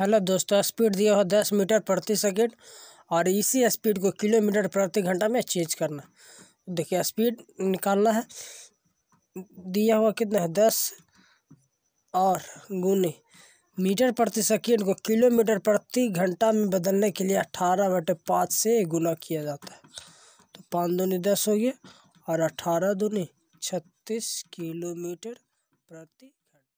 hello दोस्तों speed दिया हो दस मीटर प्रति सेकेंड और इसी स्पीड को किलोमीटर प्रति घंटा में चेंज करना देखिए स्पीड निकालना है दिया हुआ कितना है दस और गुने मीटर प्रति सेकेंड को किलोमीटर प्रति घंटा में बदलने के लिए अट्ठारह बटे पाँच से गुना किया जाता है तो पाँच दूनी दस हो गया और अठारह दूनी छत्तीस किलोमीटर प्रति